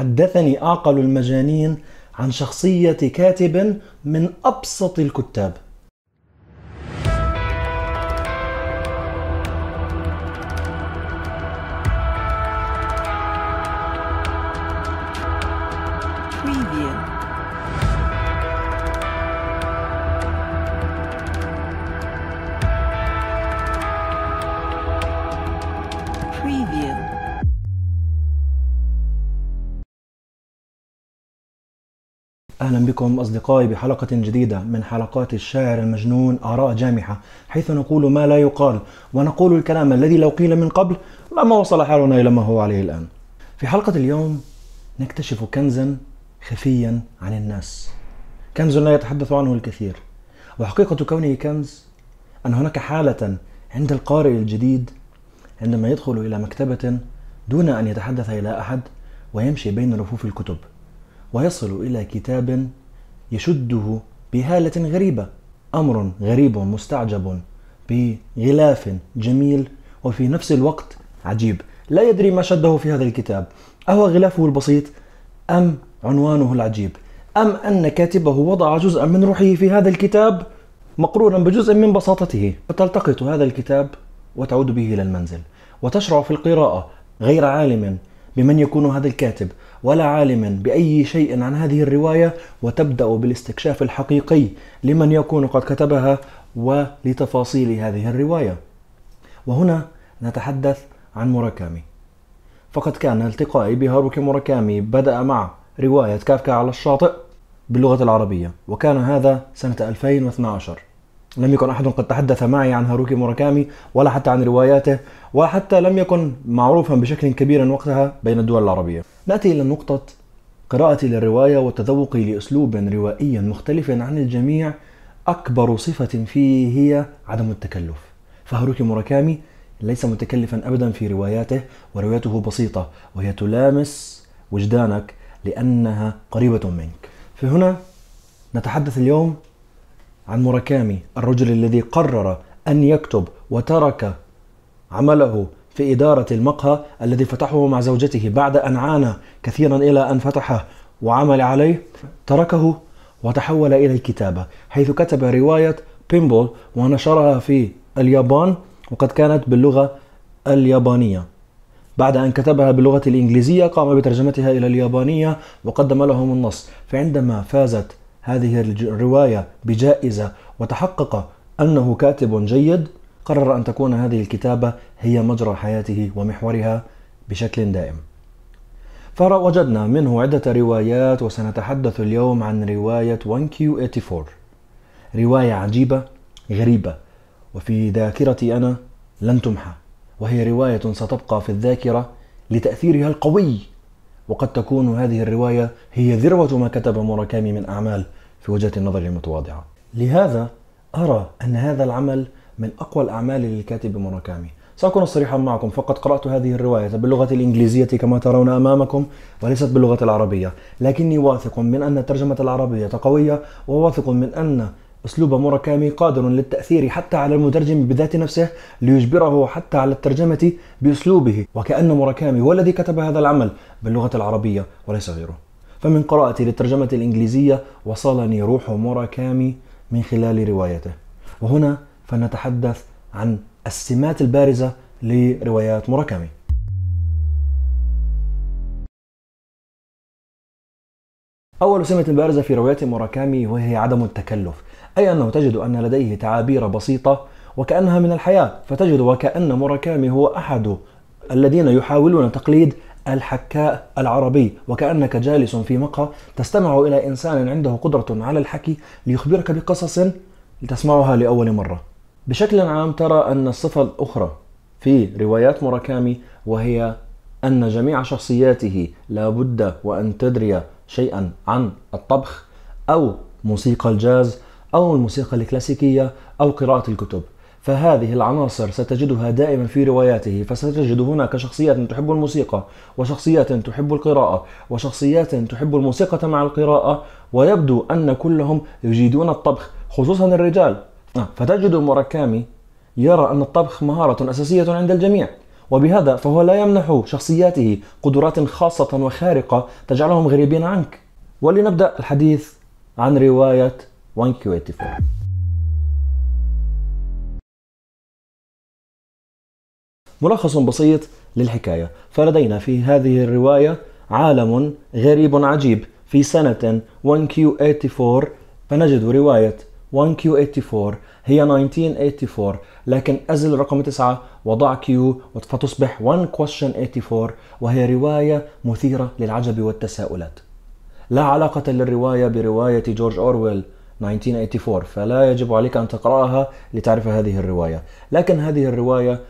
حدثني اعقل المجانين عن شخصيه كاتب من ابسط الكتاب بكم أصدقائي بحلقة جديدة من حلقات الشاعر المجنون آراء جامحة حيث نقول ما لا يقال ونقول الكلام الذي لو قيل من قبل لما وصل حالنا إلى ما هو عليه الآن في حلقة اليوم نكتشف كنزا خفيا عن الناس كنز لا يتحدث عنه الكثير وحقيقة كونه كنز أن هناك حالة عند القارئ الجديد عندما يدخل إلى مكتبة دون أن يتحدث إلى أحد ويمشي بين رفوف الكتب ويصل إلى كتاب يشده بهالة غريبة أمر غريب مستعجب بغلاف جميل وفي نفس الوقت عجيب لا يدري ما شده في هذا الكتاب أهو غلافه البسيط أم عنوانه العجيب أم أن كاتبه وضع جزءا من روحه في هذا الكتاب مقرونا بجزء من بساطته فتلتقط هذا الكتاب وتعود به إلى المنزل وتشرع في القراءة غير عالم بمن يكون هذا الكاتب ولا عالما باي شيء عن هذه الروايه وتبدا بالاستكشاف الحقيقي لمن يكون قد كتبها ولتفاصيل هذه الروايه وهنا نتحدث عن مراكامي فقد كان التقائي بهاروكي موراكامي بدأ مع رواية كافكا على الشاطئ باللغة العربية وكان هذا سنة 2012 لم يكن أحد قد تحدث معي عن هاروكي موراكامي ولا حتى عن رواياته ولا حتى لم يكن معروفا بشكل كبير وقتها بين الدول العربية نأتي إلى نقطة قراءتي للرواية وتذوقي لأسلوب روائي مختلف عن الجميع أكبر صفة فيه هي عدم التكلف فهاروكي موراكامي ليس متكلفا أبدا في رواياته وروايته بسيطة وهي تلامس وجدانك لأنها قريبة منك فهنا نتحدث اليوم عن موراكامي الرجل الذي قرر أن يكتب وترك عمله في إدارة المقهى الذي فتحه مع زوجته بعد أن عانى كثيرا إلى أن فتحه وعمل عليه تركه وتحول إلى الكتابة حيث كتب رواية بيمبول ونشرها في اليابان وقد كانت باللغة اليابانية بعد أن كتبها باللغة الإنجليزية قام بترجمتها إلى اليابانية وقدم لهم النص فعندما فازت هذه الرواية بجائزة وتحقق أنه كاتب جيد قرر أن تكون هذه الكتابة هي مجرى حياته ومحورها بشكل دائم فوجدنا منه عدة روايات وسنتحدث اليوم عن رواية 1Q84 رواية عجيبة غريبة وفي ذاكرتي أنا لن تمحى وهي رواية ستبقى في الذاكرة لتأثيرها القوي وقد تكون هذه الرواية هي ذروة ما كتب موراكامي من أعمال في وجهة النظر المتواضعة لهذا أرى أن هذا العمل من أقوى الأعمال للكاتب موراكامي سأكون صريحا معكم فقد قرأت هذه الرواية باللغة الإنجليزية كما ترون أمامكم وليست باللغة العربية لكني واثق من أن ترجمة العربية قوية وواثق من أن أسلوب موراكامي قادر للتأثير حتى على المترجم بذات نفسه ليجبره حتى على الترجمة بأسلوبه وكأن موراكامي هو الذي كتب هذا العمل باللغة العربية وليس غيره فمن قراءتي للترجمة الإنجليزية وصلني روح موراكامي من خلال روايته وهنا فنتحدث عن السمات البارزة لروايات موراكامي أول سمة بارزة في روايات موراكامي وهي عدم التكلف أي أنه تجد أن لديه تعابير بسيطة وكأنها من الحياة فتجد وكأن موراكامي هو أحد الذين يحاولون تقليد الحكاء العربي وكأنك جالس في مقهى تستمع إلى إنسان عنده قدرة على الحكي ليخبرك بقصص تسمعها لأول مرة بشكل عام ترى أن الصفة الأخرى في روايات موراكامي وهي أن جميع شخصياته لابد وأن تدري شيئا عن الطبخ أو موسيقى الجاز أو الموسيقى الكلاسيكية أو قراءة الكتب فهذه العناصر ستجدها دائما في رواياته فستجد هناك شخصيات تحب الموسيقى وشخصيات تحب القراءة وشخصيات تحب الموسيقى مع القراءة ويبدو أن كلهم يجيدون الطبخ خصوصا الرجال آه، فتجد مراكامي يرى أن الطبخ مهارة أساسية عند الجميع وبهذا فهو لا يمنح شخصياته قدرات خاصة وخارقة تجعلهم غريبين عنك ولنبدأ الحديث عن رواية 1Q84 ملخص بسيط للحكاية فلدينا في هذه الرواية عالم غريب عجيب في سنة 1Q84 فنجد رواية 1Q84 هي 1984 لكن أزل رقم 9 وضع كيو فتصبح 1 question 84 وهي رواية مثيرة للعجب والتساؤلات لا علاقة للرواية برواية جورج أورويل 1984 فلا يجب عليك أن تقرأها لتعرف هذه الرواية لكن هذه الرواية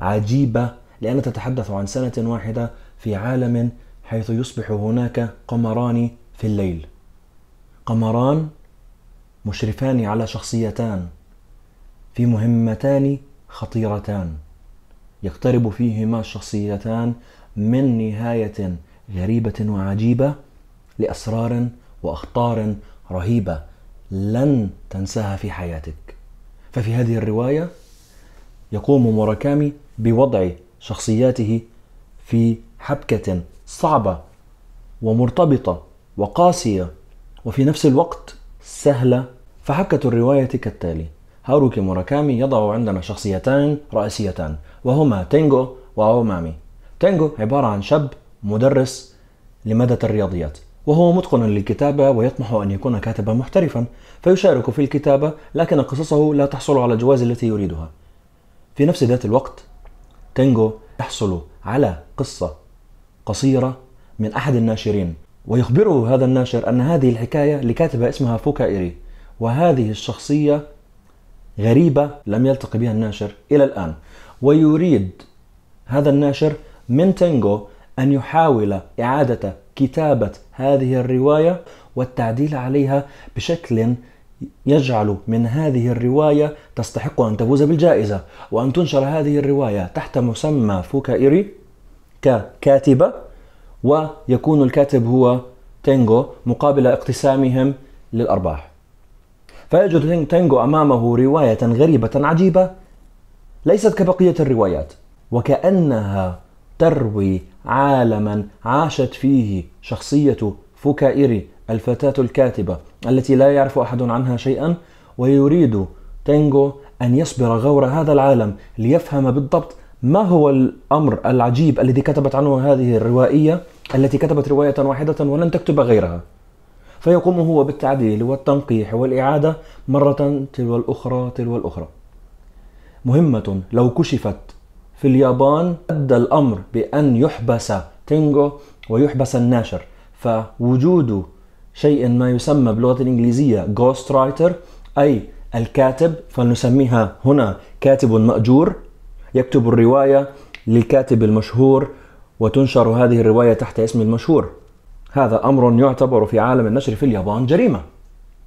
عجيبة لأنها تتحدث عن سنة واحدة في عالم حيث يصبح هناك قمران في الليل قمران مشرفان على شخصيتان في مهمتان خطيرتان يقترب فيهما الشخصيتان من نهاية غريبة وعجيبة لأسرار وأخطار رهيبة لن تنساها في حياتك ففي هذه الرواية يقوم موراكامي بوضع شخصياته في حبكة صعبة ومرتبطة وقاسية وفي نفس الوقت سهلة فحبكة الرواية كالتالي هاروكي موراكامي يضع عندنا شخصيتان رئيسيتان وهما تينجو وأومامي تينجو عبارة عن شاب مدرس لمادة الرياضيات وهو متقن للكتابة ويطمح أن يكون كاتبا محترفا فيشارك في الكتابة لكن قصصه لا تحصل على الجوائز التي يريدها في نفس ذات الوقت تينجو يحصل على قصة قصيرة من أحد الناشرين ويخبره هذا الناشر أن هذه الحكاية لكاتبة اسمها فوكائري وهذه الشخصية غريبة لم يلتقي بها الناشر إلى الآن ويريد هذا الناشر من تينجو أن يحاول إعادة كتابة هذه الرواية والتعديل عليها بشكل يجعل من هذه الرواية تستحق أن تفوز بالجائزة وأن تنشر هذه الرواية تحت مسمى فوكائري ككاتبة ويكون الكاتب هو تينجو مقابل اقتسامهم للأرباح فيجد تانجو أمامه رواية غريبة عجيبة ليست كبقية الروايات وكأنها تروي عالما عاشت فيه شخصية فوكائري الفتاة الكاتبة التي لا يعرف أحد عنها شيئا ويريد تانجو أن يصبر غور هذا العالم ليفهم بالضبط ما هو الأمر العجيب الذي كتبت عنه هذه الروائية التي كتبت رواية واحدة ولن تكتب غيرها فيقوم هو بالتعديل والتنقيح والإعادة مرة تلو الأخرى تلو الأخرى مهمة لو كشفت في اليابان أدى الأمر بأن يحبس تينجو ويحبس الناشر فوجود شيء ما يسمى باللغة الإنجليزية جوست رايتر أي الكاتب فلنسميها هنا كاتب مأجور يكتب الرواية للكاتب المشهور وتنشر هذه الرواية تحت اسم المشهور هذا امر يعتبر في عالم النشر في اليابان جريمه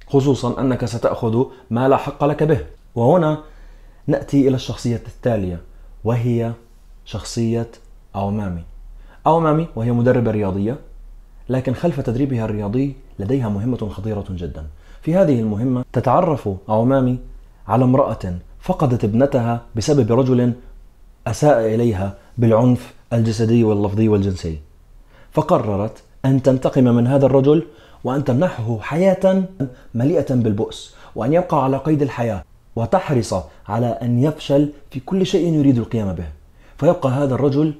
خصوصا انك ستاخذ ما لا حق لك به وهنا ناتي الى الشخصيه التاليه وهي شخصيه اومامي اومامي وهي مدربه رياضيه لكن خلف تدريبها الرياضي لديها مهمه خطيره جدا في هذه المهمه تتعرف اومامي على امراه فقدت ابنتها بسبب رجل اساء اليها بالعنف الجسدي واللفظي والجنسي فقررت أن تنتقم من هذا الرجل وأن تمنحه حياة مليئة بالبؤس وأن يبقى على قيد الحياة وتحرص على أن يفشل في كل شيء يريد القيام به فيبقى هذا الرجل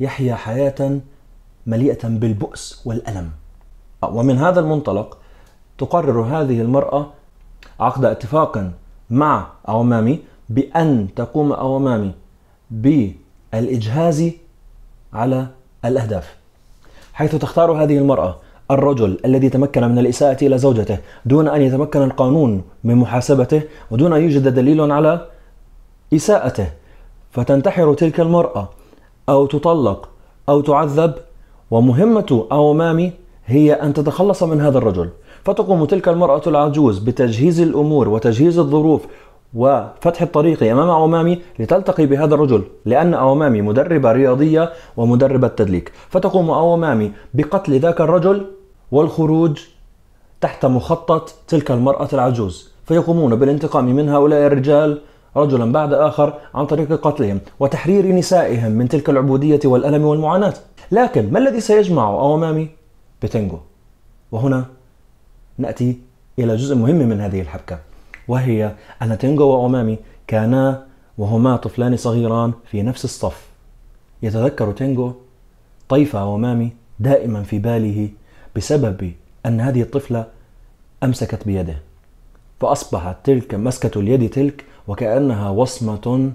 يحيا حياة مليئة بالبؤس والألم ومن هذا المنطلق تقرر هذه المرأة عقد اتفاق مع أومامي بأن تقوم أومامي بالإجهاز على الأهداف حيث تختار هذه المرأة الرجل الذي تمكن من الإساءة إلى زوجته دون أن يتمكن القانون من محاسبته ودون أن يوجد دليل على إساءته فتنتحر تلك المرأة أو تطلق أو تعذب ومهمة أومامي هي أن تتخلص من هذا الرجل فتقوم تلك المرأة العجوز بتجهيز الأمور وتجهيز الظروف وفتح الطريق امام اومامي لتلتقي بهذا الرجل لان اومامي مدربه رياضيه ومدربه تدليك فتقوم اومامي بقتل ذاك الرجل والخروج تحت مخطط تلك المراه العجوز فيقومون بالانتقام من هؤلاء الرجال رجلا بعد اخر عن طريق قتلهم وتحرير نسائهم من تلك العبوديه والالم والمعاناه لكن ما الذي سيجمع اومامي بتنجو وهنا ناتي الى جزء مهم من هذه الحبكه وهي أن تينجو وأومامي كانا وهما طفلان صغيران في نفس الصف يتذكر تينجو طيف أومامي دائما في باله بسبب أن هذه الطفلة أمسكت بيده فأصبحت تلك مسكة اليد تلك وكأنها وصمة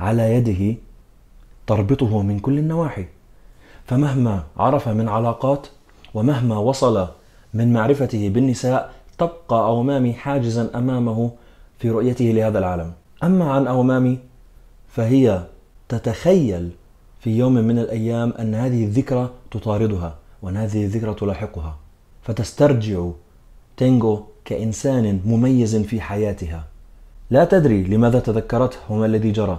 على يده تربطه من كل النواحي فمهما عرف من علاقات ومهما وصل من معرفته بالنساء تبقى أومامي حاجزا أمامه في رؤيته لهذا العالم أما عن أومامي فهي تتخيل في يوم من الأيام أن هذه الذكرى تطاردها وأن هذه الذكرى تلاحقها فتسترجع تينغو كإنسان مميز في حياتها لا تدري لماذا تذكرته وما الذي جرى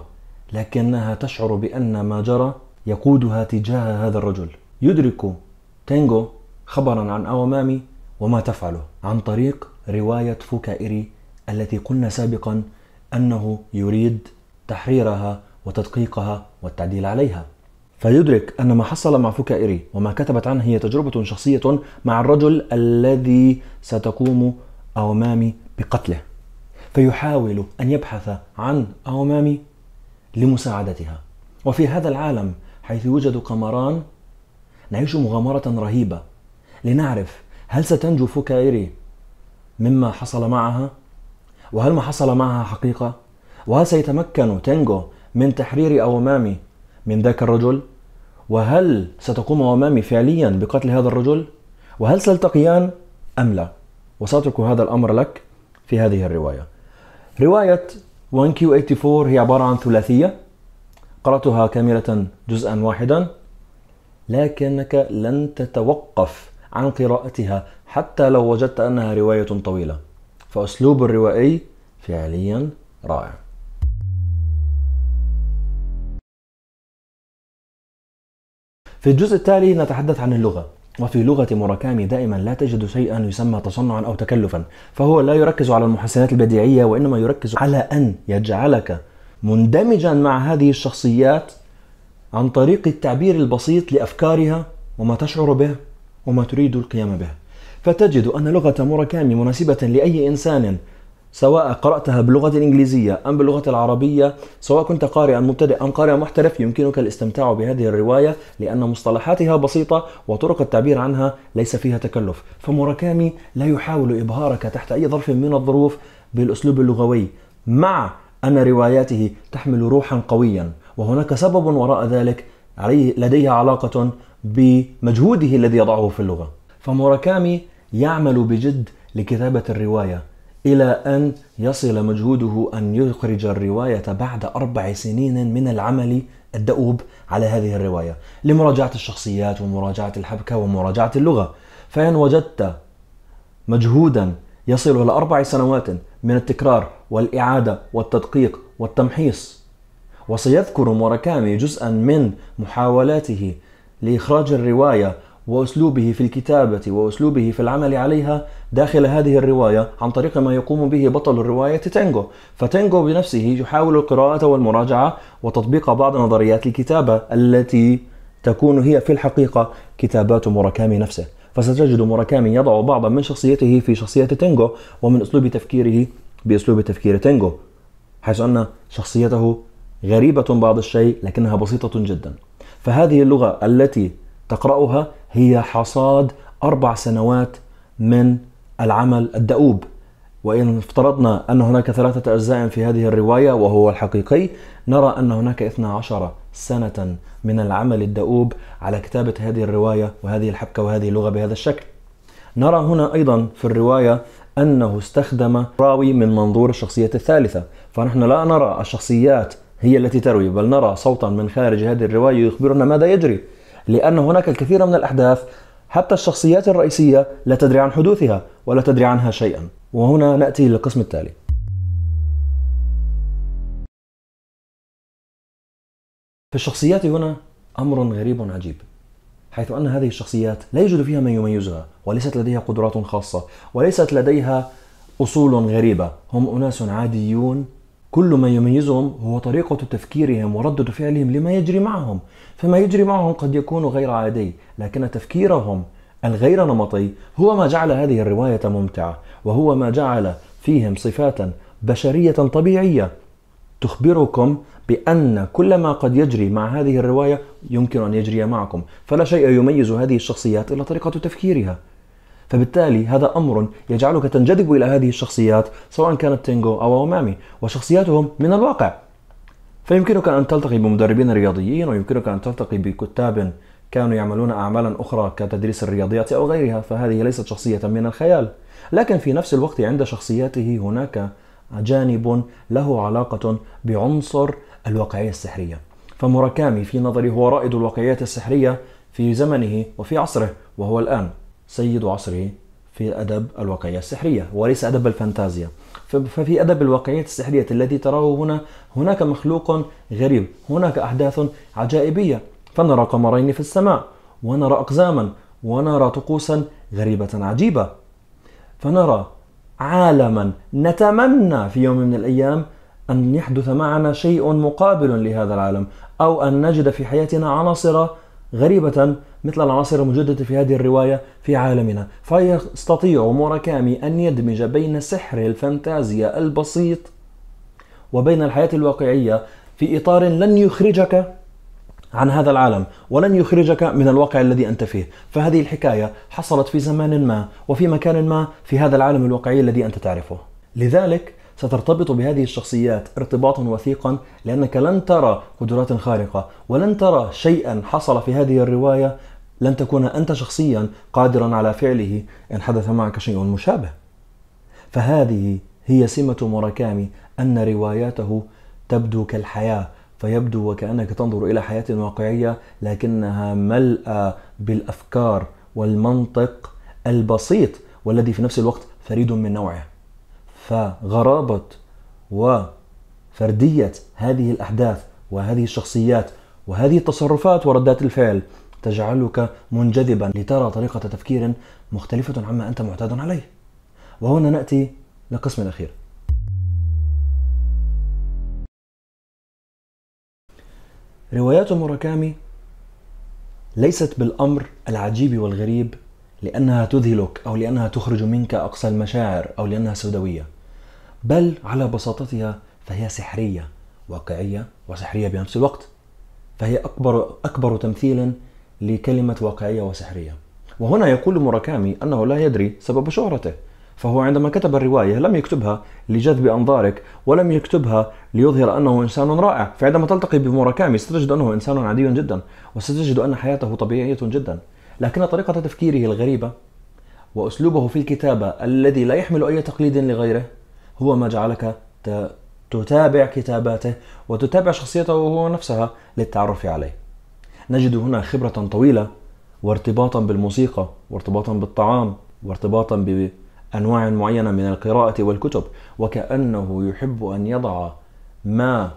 لكنها تشعر بأن ما جرى يقودها تجاه هذا الرجل يدرك تينغو خبرا عن أومامي وما تفعله عن طريق رواية فوكائري التي قلنا سابقا أنه يريد تحريرها وتدقيقها والتعديل عليها فيدرك أن ما حصل مع فوكائري وما كتبت عنه هي تجربة شخصية مع الرجل الذي ستقوم أومامي بقتله فيحاول أن يبحث عن أومامي لمساعدتها وفي هذا العالم حيث يوجد قمران نعيش مغامرة رهيبة لنعرف هل ستنجو فوكايري مما حصل معها؟ وهل ما حصل معها حقيقة؟ وهل سيتمكن تانجو من تحرير أومامي من ذاك الرجل؟ وهل ستقوم أومامي فعليا بقتل هذا الرجل؟ وهل سيلتقيان أم لا؟ وسأترك هذا الأمر لك في هذه الرواية رواية 1Q84 هي عبارة عن ثلاثية قرأتها كاملة جزءا واحدا لكنك لن تتوقف عن قراءتها حتى لو وجدت أنها رواية طويلة فأسلوب الروائي فعليا رائع في الجزء التالي نتحدث عن اللغة وفي لغة موراكامي دائما لا تجد شيئا يسمى تصنعا أو تكلفا فهو لا يركز على المحسنات البديعية وإنما يركز على أن يجعلك مندمجا مع هذه الشخصيات عن طريق التعبير البسيط لأفكارها وما تشعر به وما تريد القيام به فتجد أن لغة موراكامي مناسبة لأي إنسان سواء قرأتها باللغة الإنجليزية أم باللغة العربية سواء كنت قارئا مبتدئ أم قارئ محترف يمكنك الاستمتاع بهذه الرواية لأن مصطلحاتها بسيطة وطرق التعبير عنها ليس فيها تكلف فموراكامي لا يحاول إبهارك تحت أي ظرف من الظروف بالأسلوب اللغوي مع أن رواياته تحمل روحا قويا وهناك سبب وراء ذلك لديها علاقة بمجهوده الذي يضعه في اللغة فموراكامي يعمل بجد لكتابة الرواية إلى أن يصل مجهوده أن يخرج الرواية بعد أربع سنين من العمل الدؤوب على هذه الرواية لمراجعة الشخصيات ومراجعة الحبكة ومراجعة اللغة فإن وجدت مجهودا يصل إلى أربع سنوات من التكرار والإعادة والتدقيق والتمحيص وسيذكر موراكامي جزءا من محاولاته لإخراج الرواية وأسلوبه في الكتابة وأسلوبه في العمل عليها داخل هذه الرواية عن طريق ما يقوم به بطل الرواية تانجو فتانجو بنفسه يحاول القراءة والمراجعة وتطبيق بعض نظريات الكتابة التي تكون هي في الحقيقة كتابات مراكامي نفسه فستجد مراكامي يضع بعضا من شخصيته في شخصية تانجو ومن أسلوب تفكيره بأسلوب تفكير تانجو حيث أن شخصيته غريبة بعض الشيء لكنها بسيطة جدا فهذه اللغة التي تقرأها هي حصاد أربع سنوات من العمل الدؤوب وإن افترضنا أن هناك ثلاثة أجزاء في هذه الرواية وهو الحقيقي نرى أن هناك 12 سنة من العمل الدؤوب على كتابة هذه الرواية وهذه الحبكة وهذه اللغة بهذا الشكل نرى هنا أيضا في الرواية أنه استخدم راوي من منظور الشخصية الثالثة فنحن لا نرى الشخصيات هي التي تروي بل نرى صوتا من خارج هذه الرواية يخبرنا ماذا يجري لأن هناك الكثير من الأحداث حتى الشخصيات الرئيسية لا تدري عن حدوثها ولا تدري عنها شيئا وهنا نأتي للقسم التالي في الشخصيات هنا أمر غريب عجيب حيث أن هذه الشخصيات لا يوجد فيها من يميزها وليست لديها قدرات خاصة وليست لديها أصول غريبة هم أناس عاديون كل ما يميزهم هو طريقة تفكيرهم وردة فعلهم لما يجري معهم فما يجري معهم قد يكون غير عادي لكن تفكيرهم الغير نمطي هو ما جعل هذه الرواية ممتعة وهو ما جعل فيهم صفات بشرية طبيعية تخبركم بأن كل ما قد يجري مع هذه الرواية يمكن أن يجري معكم فلا شيء يميز هذه الشخصيات إلا طريقة تفكيرها فبالتالي هذا أمر يجعلك تنجذب إلى هذه الشخصيات سواء كانت تينجو أو أومامي وشخصياتهم من الواقع فيمكنك أن تلتقي بمدربين رياضيين ويمكنك أن تلتقي بكتاب كانوا يعملون أعمالا أخرى كتدريس الرياضيات أو غيرها فهذه ليست شخصية من الخيال لكن في نفس الوقت عند شخصياته هناك جانب له علاقة بعنصر الواقعية السحرية فمراكامي في نظري هو رائد الواقعيات السحرية في زمنه وفي عصره وهو الآن سيد عصره في أدب الواقعية السحرية وليس أدب الفانتازيا ففي أدب الواقعية السحرية الذي تراه هنا هناك مخلوق غريب هناك أحداث عجائبية فنرى قمرين في السماء ونرى أقزاما ونرى طقوسا غريبة عجيبة فنرى عالما نتمنى في يوم من الأيام أن يحدث معنا شيء مقابل لهذا العالم أو أن نجد في حياتنا عناصر غريبة مثل العناصر الموجودة في هذه الرواية في عالمنا فيستطيع موراكامي أن يدمج بين سحر الفانتازيا البسيط وبين الحياة الواقعية في إطار لن يخرجك عن هذا العالم ولن يخرجك من الواقع الذي انت فيه، فهذه الحكايه حصلت في زمان ما وفي مكان ما في هذا العالم الواقعي الذي انت تعرفه. لذلك سترتبط بهذه الشخصيات ارتباطا وثيقا لانك لن ترى قدرات خارقه ولن ترى شيئا حصل في هذه الروايه لن تكون أنت شخصيا قادرا على فعله إن حدث معك شيء مشابه فهذه هي سمة موراكامي أن رواياته تبدو كالحياة فيبدو وكأنك تنظر إلى حياة واقعية لكنها ملأى بالأفكار والمنطق البسيط والذي في نفس الوقت فريد من نوعه فغرابة وفردية هذه الأحداث وهذه الشخصيات وهذه التصرفات وردات الفعل تجعلك منجذبا لترى طريقة تفكير مختلفة عما أنت معتاد عليه وهنا نأتي للقسم الأخير روايات موراكامي ليست بالأمر العجيب والغريب لأنها تذهلك أو لأنها تخرج منك أقصى المشاعر أو لأنها سوداوية بل على بساطتها فهي سحرية واقعية وسحرية بنفس الوقت فهي أكبر أكبر تمثيل لكلمة واقعية وسحرية وهنا يقول موراكامي أنه لا يدري سبب شهرته فهو عندما كتب الرواية لم يكتبها لجذب أنظارك ولم يكتبها ليظهر أنه إنسان رائع فعندما تلتقي بموراكامي ستجد أنه إنسان عادي جدا وستجد أن حياته طبيعية جدا لكن طريقة تفكيره الغريبة وأسلوبه في الكتابة الذي لا يحمل أي تقليد لغيره هو ما جعلك تتابع كتاباته وتتابع شخصيته وهو نفسها للتعرف عليه نجد هنا خبرة طويلة وارتباطا بالموسيقى وارتباطا بالطعام وارتباطا بأنواع معينة من القراءة والكتب وكأنه يحب أن يضع ما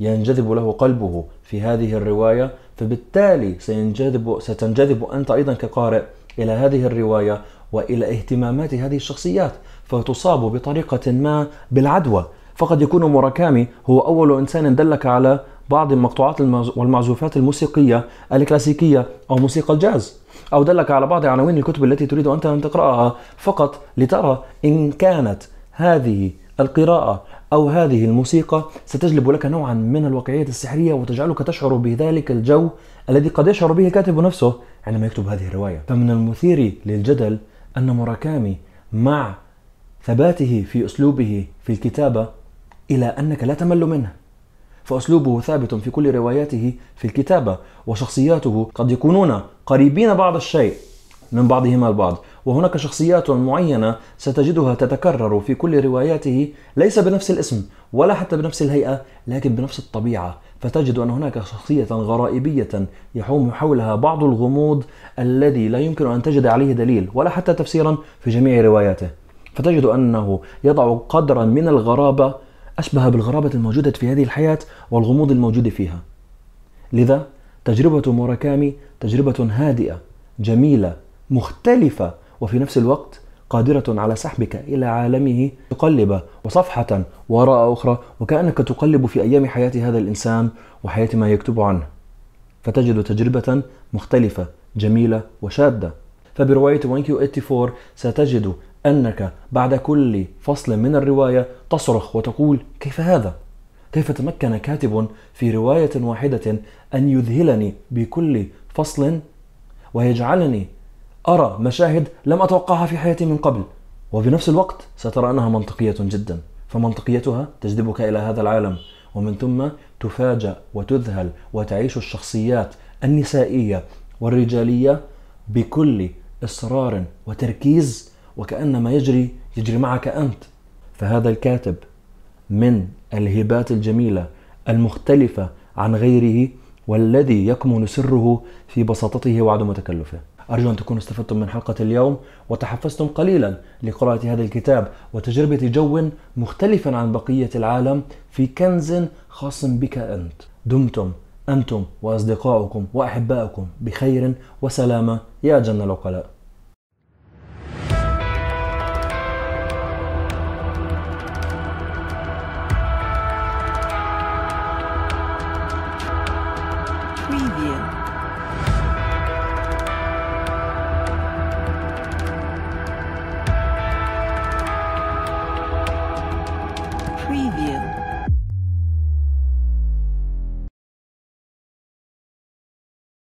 ينجذب له قلبه في هذه الرواية فبالتالي سينجذب ستنجذب أنت أيضا كقارئ إلى هذه الرواية وإلى اهتمامات هذه الشخصيات فتصاب بطريقة ما بالعدوى فقد يكون موراكامي هو أول إنسان دلك على بعض المقطوعات والمعزوفات الموسيقية الكلاسيكية أو موسيقى الجاز أو دلك على بعض عناوين الكتب التي تريد أنت أن تقرأها فقط لترى إن كانت هذه القراءة أو هذه الموسيقى ستجلب لك نوعا من الواقعية السحرية وتجعلك تشعر بذلك الجو الذي قد يشعر به الكاتب نفسه عندما يكتب هذه الرواية فمن المثير للجدل أن مراكامي مع ثباته في أسلوبه في الكتابة إلى أنك لا تمل منه فأسلوبه ثابت في كل رواياته في الكتابة وشخصياته قد يكونون قريبين بعض الشيء من بعضهما البعض وهناك شخصيات معينة ستجدها تتكرر في كل رواياته ليس بنفس الاسم ولا حتى بنفس الهيئة لكن بنفس الطبيعة فتجد أن هناك شخصية غرائبية يحوم حولها بعض الغموض الذي لا يمكن أن تجد عليه دليل ولا حتى تفسيرا في جميع رواياته فتجد أنه يضع قدرا من الغرابة أشبه بالغرابة الموجودة في هذه الحياة والغموض الموجود فيها لذا تجربة موراكامي تجربة هادئة جميلة مختلفة وفي نفس الوقت قادرة على سحبك إلى عالمه تقلب وصفحة وراء أخرى وكأنك تقلب في أيام حياة هذا الإنسان وحياة ما يكتب عنه فتجد تجربة مختلفة جميلة وشاذة فبرواية 1Q84 ستجد أنك بعد كل فصل من الرواية تصرخ وتقول كيف هذا؟ كيف تمكن كاتب في رواية واحدة أن يذهلني بكل فصل ويجعلني أرى مشاهد لم أتوقعها في حياتي من قبل وبنفس الوقت سترى أنها منطقية جدا فمنطقيتها تجذبك إلى هذا العالم ومن ثم تفاجأ وتذهل وتعيش الشخصيات النسائية والرجالية بكل إصرار وتركيز وكأن ما يجري يجري معك أنت فهذا الكاتب من الهبات الجميلة المختلفة عن غيره والذي يكمن سره في بساطته وعدم تكلفه أرجو أن تكونوا استفدتم من حلقة اليوم وتحفزتم قليلا لقراءة هذا الكتاب وتجربة جو مختلفا عن بقية العالم في كنز خاص بك أنت دمتم أنتم وأصدقاؤكم وأحبائكم بخير وسلامة يا جن العقلاء